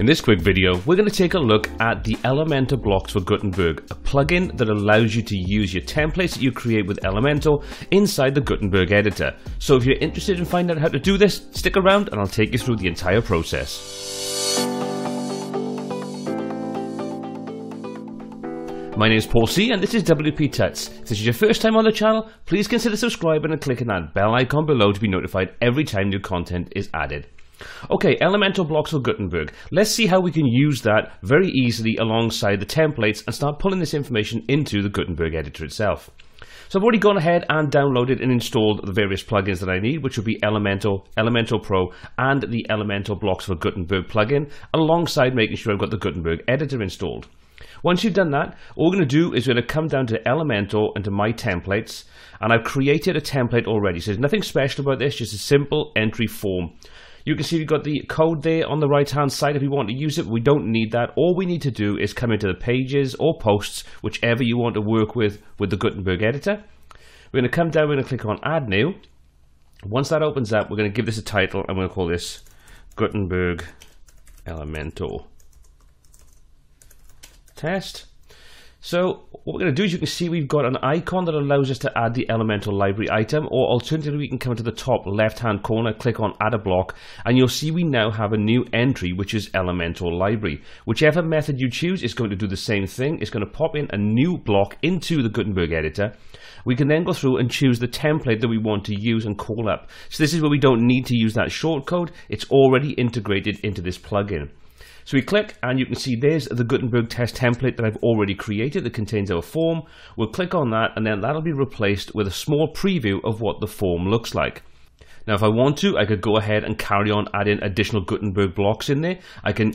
In this quick video, we're going to take a look at the Elementor blocks for Gutenberg, a plugin that allows you to use your templates that you create with Elementor inside the Gutenberg editor. So if you're interested in finding out how to do this, stick around and I'll take you through the entire process. My name is Paul C and this is WP Tuts. If this is your first time on the channel, please consider subscribing and clicking that bell icon below to be notified every time new content is added. Okay, elemental blocks for Gutenberg. Let's see how we can use that very easily alongside the templates and start pulling this information into the Gutenberg editor itself. So I've already gone ahead and downloaded and installed the various plugins that I need, which would be Elemental, Elemental Pro, and the Elemental Blocks for Gutenberg plugin, alongside making sure I've got the Gutenberg editor installed. Once you've done that, all we're going to do is we're going to come down to Elemental and to My Templates, and I've created a template already. So there's nothing special about this, just a simple entry form. You can see we've got the code there on the right hand side if we want to use it. We don't need that. All we need to do is come into the pages or posts, whichever you want to work with with the Gutenberg editor. We're going to come down, we're going to click on add new. Once that opens up, we're going to give this a title and we going to call this Gutenberg Elementor test. So what we're going to do is you can see we've got an icon that allows us to add the elemental library item or alternatively we can come to the top left hand corner, click on add a block and you'll see we now have a new entry which is elemental library. Whichever method you choose is going to do the same thing. It's going to pop in a new block into the Gutenberg editor. We can then go through and choose the template that we want to use and call up. So this is where we don't need to use that shortcode. It's already integrated into this plugin. So we click and you can see there's the Gutenberg test template that I've already created that contains our form. We'll click on that and then that'll be replaced with a small preview of what the form looks like. Now if I want to, I could go ahead and carry on adding additional Gutenberg blocks in there. I can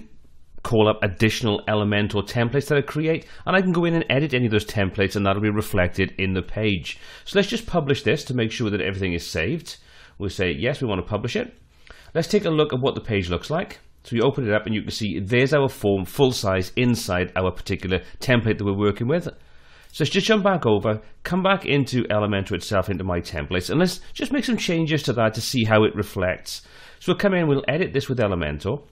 call up additional element or templates that I create and I can go in and edit any of those templates and that'll be reflected in the page. So let's just publish this to make sure that everything is saved. We'll say yes we want to publish it. Let's take a look at what the page looks like. So you open it up and you can see there's our form full size inside our particular template that we're working with. So let's just jump back over, come back into Elementor itself, into my templates, and let's just make some changes to that to see how it reflects. So we'll come in, we'll edit this with Elementor.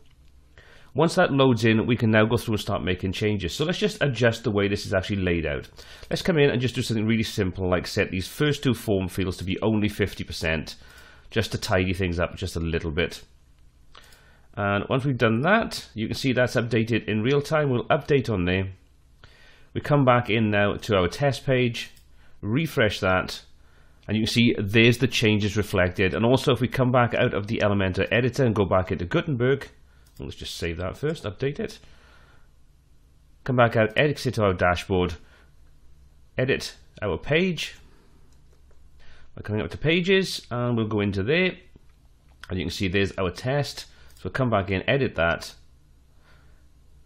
Once that loads in, we can now go through and start making changes. So let's just adjust the way this is actually laid out. Let's come in and just do something really simple, like set these first two form fields to be only 50%, just to tidy things up just a little bit. And once we've done that, you can see that's updated in real time. We'll update on there. We come back in now to our test page, refresh that, and you can see there's the changes reflected. And also if we come back out of the Elementor editor and go back into Gutenberg, let's just save that first, update it. Come back out, exit to our dashboard, edit our page. We're coming up to pages and we'll go into there. And you can see there's our test. So come back in, edit that,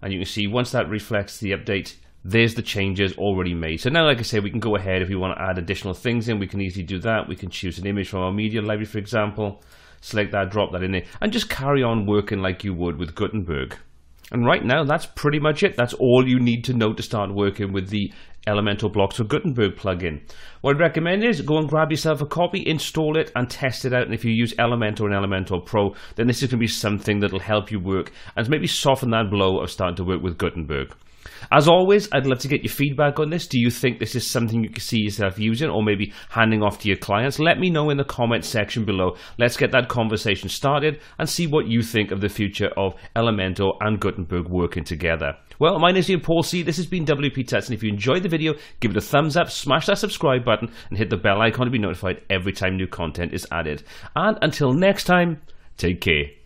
and you can see once that reflects the update, there's the changes already made. So now, like I say, we can go ahead if we want to add additional things in, we can easily do that. We can choose an image from our media library, for example, select that, drop that in there, and just carry on working like you would with Gutenberg. And right now, that's pretty much it. That's all you need to know to start working with the Elemental Blocks for Gutenberg plugin. What I'd recommend is go and grab yourself a copy, install it, and test it out. And if you use Elementor and Elementor Pro, then this is going to be something that'll help you work and maybe soften that blow of starting to work with Gutenberg. As always, I'd love to get your feedback on this. Do you think this is something you can see yourself using or maybe handing off to your clients? Let me know in the comments section below. Let's get that conversation started and see what you think of the future of Elementor and Gutenberg working together. Well, my name is Ian Paul C. This has been WP Test, and if you enjoyed the video, give it a thumbs up, smash that subscribe button, and hit the bell icon to be notified every time new content is added. And until next time, take care.